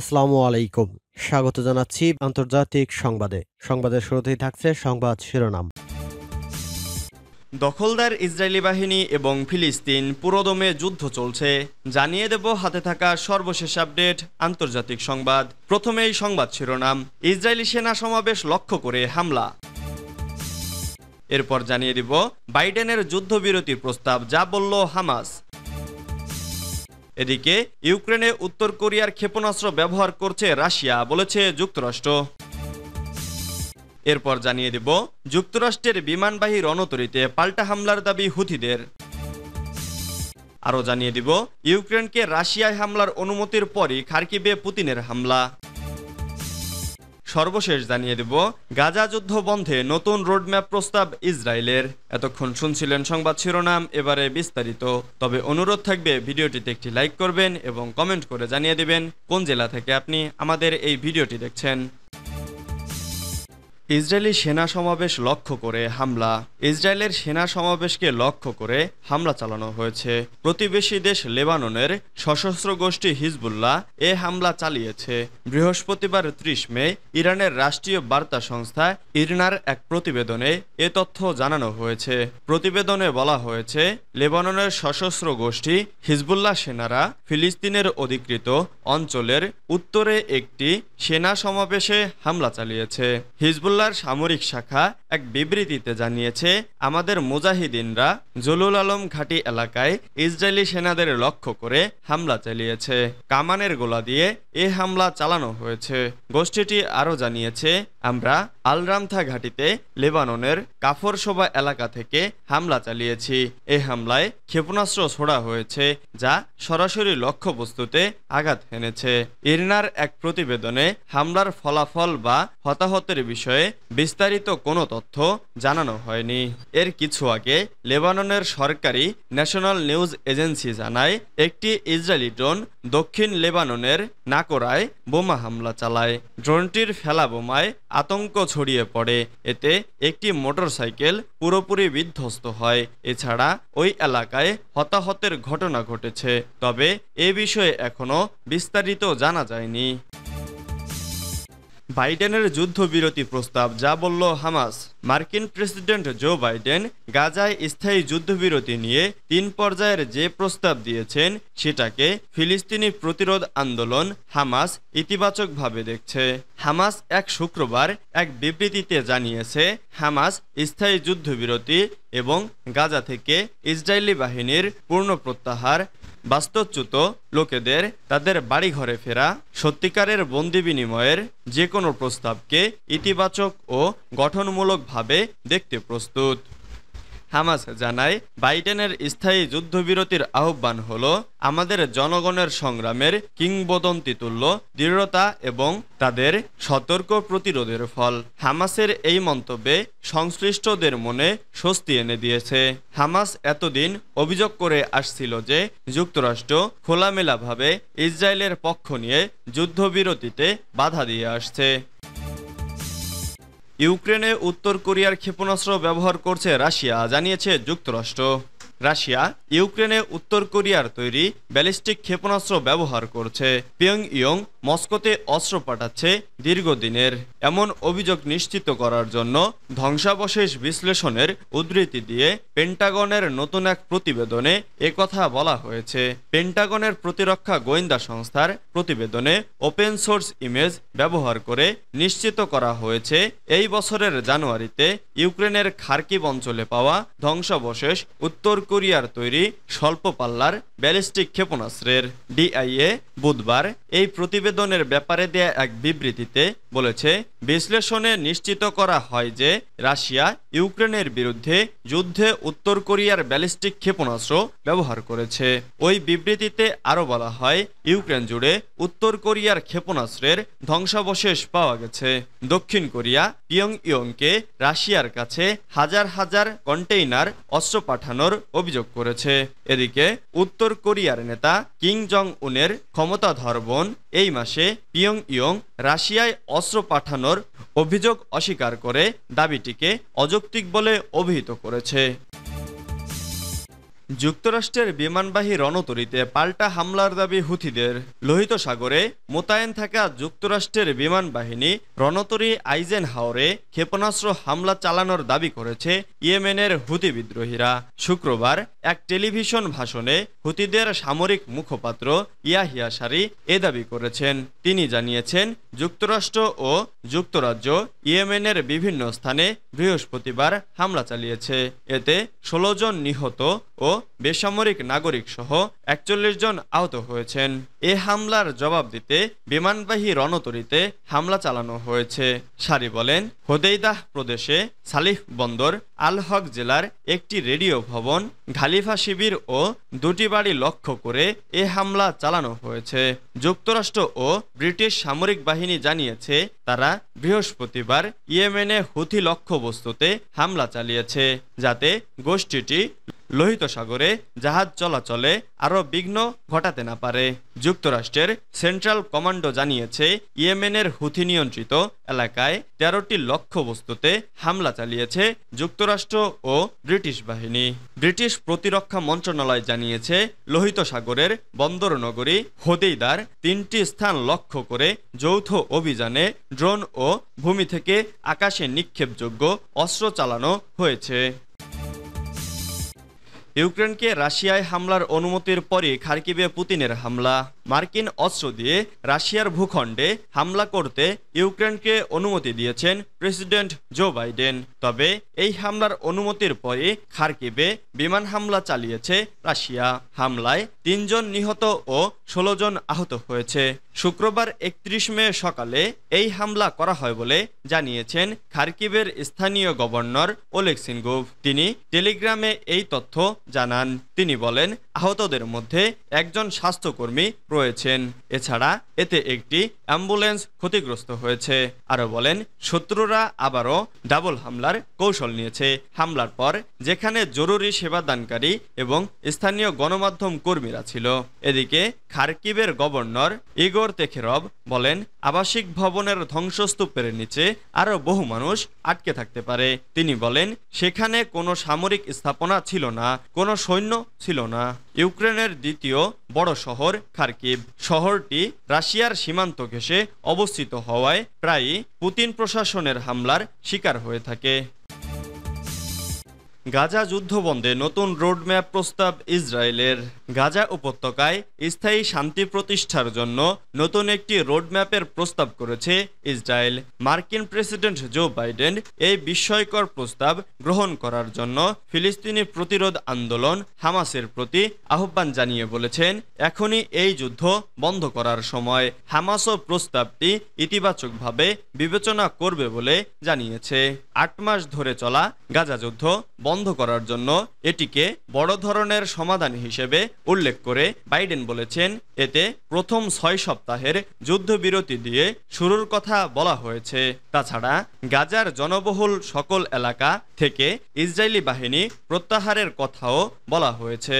আসসালামু আলাইকুম স্বাগত জানাচ্ছি আন্তর্জাতিক সংবাদে সংবাদের শুরুতেই থাকছে সংবাদ শিরোনাম দখলদার ইসরায়েলি বাহিনী এবং ফিলিস্তিন পুরোদমে যুদ্ধ চলছে জানিয়ে দেব হাতে থাকা সর্বশেষ আপডেট আন্তর্জাতিক সংবাদ প্রথমেই সংবাদ শিরোনাম ইসরায়েলি সেনা সমাবেশ লক্ষ্য করে হামলা এরপর জানিয়ে দিব বাইডেনের যুদ্ধবিরতির প্রস্তাব যা বলল হামাস এদিকে ইউক্রেনে উত্তর কোরিয়ার ক্ষেপণাস্ত্র ব্যবহার করছে রাশিয়া বলেছে যুক্তরাষ্ট্র এরপর জানিয়ে দেব যুক্তরাষ্ট্রের বিমানবাহী রণতরীতে পাল্টা হামলার দাবি হুথিদের আরও জানিয়ে দিব ইউক্রেনকে রাশিয়ায় হামলার অনুমতির পরই খার্কিবে পুতিনের হামলা সর্বশেষ জানিয়ে দেব গাজা যুদ্ধ বন্ধে নতুন রোডম্যাপ প্রস্তাব ইসরায়েলের এতক্ষণ শুনছিলেন সংবাদ শিরোনাম এবারে বিস্তারিত তবে অনুরোধ থাকবে ভিডিওটিতে একটি লাইক করবেন এবং কমেন্ট করে জানিয়ে দেবেন কোন জেলা থেকে আপনি আমাদের এই ভিডিওটি দেখছেন ইসরায়েলি সেনা সমাবেশ লক্ষ্য করে হামলা ইসরায়েলের সেনা সমাবেশকে লক্ষ্য করে হামলা চালানো হয়েছে প্রতিবেশী দেশ লেবাননের সশস্ত্র গোষ্ঠী হিজবুল্লাহ এ হামলা চালিয়েছে বৃহস্পতিবার ত্রিশ মে ইরানের রাষ্ট্রীয় বার্তা সংস্থা ইরনার এক প্রতিবেদনে এ তথ্য জানানো হয়েছে প্রতিবেদনে বলা হয়েছে লেবাননের সশস্ত্র গোষ্ঠী হিজবুল্লাহ সেনারা ফিলিস্তিনের অধিকৃত অঞ্চলের উত্তরে একটি সেনা সমাবেশে হামলা চালিয়েছে হিজবুল্লাহ হিজবুল্লাহর সামরিক শাখা এক বিবৃতিতে জানিয়েছে আমাদের মুজাহিদিনরা জলুল আলম ঘাটি এলাকায় ইসরায়েলি সেনাদের লক্ষ্য করে হামলা চালিয়েছে কামানের গোলা দিয়ে এ হামলা চালানো হয়েছে গোষ্ঠীটি আরও জানিয়েছে আমরা আলরামথা ঘাটিতে লেবাননের কাফরসোবা এলাকা থেকে হামলা চালিয়েছি এ হামলায় ক্ষেপণাস্ত্র ছোড়া হয়েছে যা সরাসরি লক্ষ্যবস্তুতে আঘাত হেনেছে ইরনার এক প্রতিবেদনে হামলার ফলাফল বা হতাহতের বিষয়ে বিস্তারিত কোনো তথ্য জানানো হয়নি এর কিছু আগে লেবাননের সরকারি ন্যাশনাল নিউজ এজেন্সি জানায় একটি ইসরায়েলি ড্রোন দক্ষিণ লেবাননের নাকোরায় বোমা হামলা চালায় ড্রোনটির ফেলা বোমায় আতঙ্ক ছড়িয়ে পড়ে এতে একটি মোটরসাইকেল পুরোপুরি বিধ্বস্ত হয় এছাড়া ওই এলাকায় হতাহতের ঘটনা ঘটেছে তবে এ বিষয়ে এখনও বিস্তারিত জানা যায়নি বাইডেনের যুদ্ধবিরতি প্রস্তাব যা বলল হামাস মার্কিন প্রেসিডেন্ট জো বাইডেন গাজায় স্থায়ী যুদ্ধবিরতি নিয়ে তিন পর্যায়ের যে প্রস্তাব দিয়েছেন সেটাকে ফিলিস্তিনি প্রতিরোধ আন্দোলন হামাস ইতিবাচকভাবে দেখছে হামাস এক শুক্রবার এক বিবৃতিতে জানিয়েছে হামাস স্থায়ী যুদ্ধবিরতি এবং গাজা থেকে ইসরায়েলি বাহিনীর পূর্ণ প্রত্যাহার বাস্তবচ্যুত লোকেদের তাদের বাড়িঘরে ফেরা সত্যিকারের বন্দি বিনিময়ের যে কোনো প্রস্তাবকে ইতিবাচক ও গঠনমূলকভাবে দেখতে প্রস্তুত হামাস জানায় বাইডেনের স্থায়ী যুদ্ধবিরতির আহ্বান হল আমাদের জনগণের সংগ্রামের কিংবদন্তিতুল্য দৃঢ়তা এবং তাদের সতর্ক প্রতিরোধের ফল হামাসের এই মন্তব্যে সংশ্লিষ্টদের মনে স্বস্তি এনে দিয়েছে হামাস এতদিন অভিযোগ করে আসছিল যে যুক্তরাষ্ট্র খোলামেলাভাবে ইসরায়েলের পক্ষ নিয়ে যুদ্ধবিরতিতে বাধা দিয়ে আসছে ইউক্রেনে উত্তর কোরিয়ার ক্ষেপণাস্ত্র ব্যবহার করছে রাশিয়া জানিয়েছে যুক্তরাষ্ট্র রাশিয়া ইউক্রেনে উত্তর কোরিয়ার তৈরি ব্যালিস্টিক ক্ষেপণাস্ত্র ব্যবহার করছে পিয়ং ইয়ং মস্কোতে অস্ত্র পাঠাচ্ছে দীর্ঘদিনের এমন অভিযোগ নিশ্চিত করার জন্য ধ্বংসাবশেষ বিশ্লেষণের উদ্ধৃতি দিয়ে পেন্টাগনের নতুন এক প্রতিবেদনে একথা বলা হয়েছে পেন্টাগনের প্রতিরক্ষা গোয়েন্দা সংস্থার প্রতিবেদনে ওপেন সোর্স ইমেজ ব্যবহার করে নিশ্চিত করা হয়েছে এই বছরের জানুয়ারিতে ইউক্রেনের খার্কিব অঞ্চলে পাওয়া ধ্বংসাবশেষ উত্তর কোরিয়ার তৈরি স্বল্প পাল্লার ব্যালিস্টিক ক্ষেপণাস্ত্রের ডিআইএ বুধবার এই প্রতিবেদনের ব্যাপারে দেয়া এক বিবৃতিতে বলেছে বিশ্লেষণে নিশ্চিত করা হয় যে রাশিয়া ইউক্রেনের বিরুদ্ধে যুদ্ধে উত্তর কোরিয়ার ব্যালিস্টিক ক্ষেপণাস্ত্র ব্যবহার করেছে ওই বিবৃতিতে আরও বলা হয় ইউক্রেন জুড়ে উত্তর কোরিয়ার ক্ষেপণাস্ত্রের ধ্বংসাবশেষ পাওয়া গেছে দক্ষিণ কোরিয়া পিয়ং ইয়ংকে রাশিয়ার কাছে হাজার হাজার কন্টেইনার অস্ত্র পাঠানোর অভিযোগ করেছে এদিকে উত্তর উত্তর কোরিয়ার নেতা কিং জং উনের ক্ষমতা ধর্বন এই মাসে পিয়ং ইয়ং রাশিয়ায় অস্ত্র পাঠানোর অভিযোগ অস্বীকার করে দাবিটিকে অযৌক্তিক বলে অভিহিত করেছে যুক্তরাষ্ট্রের বিমানবাহী রণতরীতে পাল্টা হামলার দাবি হুথিদের লোহিত সাগরে মোতায়েন থাকা যুক্তরাষ্ট্রের বিমান বাহিনী রণতরী আইজেন হাওরে ক্ষেপণাস্ত্র হামলা চালানোর দাবি করেছে ইয়েমেনের হুতি বিদ্রোহীরা শুক্রবার এক টেলিভিশন ভাষণে হুতিদের সামরিক মুখপাত্র ইয়াহিয়া সারি এ দাবি করেছেন তিনি জানিয়েছেন যুক্তরাষ্ট্র ও যুক্তরাজ্য ইয়েমেনের বিভিন্ন স্থানে বৃহস্পতিবার হামলা চালিয়েছে এতে ষোলো জন নিহত ও বেসামরিক নাগরিক সহ একচল্লিশ জন আহত হয়েছেন এ হামলার জবাব দিতে বিমানবাহী রণতরীতে হামলা চালানো হয়েছে সারি বলেন হোদেইদাহ প্রদেশে সালিহ বন্দর আলহক জেলার একটি রেডিও ভবন ঘালিফা শিবির ও দুটি বাড়ি লক্ষ্য করে এ হামলা চালানো হয়েছে যুক্তরাষ্ট্র ও ব্রিটিশ সামরিক বাহিনী জানিয়েছে তারা বৃহস্পতিবার ইয়েমেনে হুথি লক্ষ্যবস্তুতে হামলা চালিয়েছে যাতে গোষ্ঠীটি লোহিত সাগরে জাহাজ চলাচলে আরও বিঘ্ন ঘটাতে না পারে যুক্তরাষ্ট্রের সেন্ট্রাল কমান্ডো জানিয়েছে ইয়েমেনের হুথি নিয়ন্ত্রিত এলাকায় তেরোটি লক্ষ্যবস্তুতে হামলা চালিয়েছে যুক্তরাষ্ট্র ও ব্রিটিশ বাহিনী ব্রিটিশ প্রতিরক্ষা মন্ত্রণালয় জানিয়েছে লোহিত সাগরের বন্দর নগরী হোদেইদার তিনটি স্থান লক্ষ্য করে যৌথ অভিযানে ড্রোন ও ভূমি থেকে আকাশে নিক্ষেপযোগ্য অস্ত্র চালানো হয়েছে ইউক্রেনকে রাশিয়ায় হামলার অনুমতির পরে খার্কিবে পুতিনের হামলা মার্কিন অস্ত্র দিয়ে রাশিয়ার ভূখণ্ডে হামলা করতে ইউক্রেনকে অনুমতি দিয়েছেন প্রেসিডেন্ট জো বাইডেন তবে এই হামলার অনুমতির পরে খার্কিবে বিমান হামলা চালিয়েছে রাশিয়া হামলায় তিনজন নিহত ও ষোলো জন আহত হয়েছে শুক্রবার একত্রিশ মে সকালে এই হামলা করা হয় বলে জানিয়েছেন খার্কিবের স্থানীয় গভর্নর সিনগুভ তিনি টেলিগ্রামে এই তথ্য জানান তিনি বলেন আহতদের মধ্যে একজন স্বাস্থ্যকর্মী রয়েছেন এছাড়া এতে একটি অ্যাম্বুলেন্স ক্ষতিগ্রস্ত হয়েছে আরও বলেন শত্রুরা আবারও ডাবল হামলার কৌশল নিয়েছে হামলার পর যেখানে জরুরি সেবা দানকারী এবং স্থানীয় গণমাধ্যম কর্মীরা ছিল এদিকে খার্কিবের গভর্নর ইগর তেখেরব বলেন আবাসিক ভবনের ধ্বংসস্তূপের নিচে আরও বহু মানুষ আটকে থাকতে পারে তিনি বলেন সেখানে কোনো সামরিক স্থাপনা ছিল না কোনো সৈন্য ছিল না ইউক্রেনের দ্বিতীয় বড় শহর খার্কিভ শহরটি রাশিয়ার সীমান্ত ঘেঁষে অবস্থিত হওয়ায় প্রায়ই পুতিন প্রশাসনের হামলার শিকার হয়ে থাকে গাজা যুদ্ধবন্ধে নতুন রোডম্যাপ প্রস্তাব ইসরায়েলের গাজা উপত্যকায় স্থায়ী শান্তি প্রতিষ্ঠার জন্য নতুন একটি রোডম্যাপের প্রস্তাব করেছে ইসরায়েল মার্কিন প্রেসিডেন্ট জো বাইডেন এই বিস্ময়কর প্রস্তাব গ্রহণ করার জন্য ফিলিস্তিনি প্রতিরোধ আন্দোলন হামাসের প্রতি আহ্বান জানিয়ে বলেছেন এখনই এই যুদ্ধ বন্ধ করার সময় হামাসও প্রস্তাবটি ইতিবাচকভাবে বিবেচনা করবে বলে জানিয়েছে আট মাস ধরে চলা গাজা যুদ্ধ বন্ধ বন্ধ করার জন্য এটিকে বড় ধরনের সমাধান হিসেবে উল্লেখ করে বাইডেন বলেছেন এতে প্রথম ছয় সপ্তাহের যুদ্ধবিরতি দিয়ে শুরুর কথা বলা হয়েছে তাছাড়া গাজার জনবহুল সকল এলাকা থেকে ইসরায়েলি বাহিনী প্রত্যাহারের কথাও বলা হয়েছে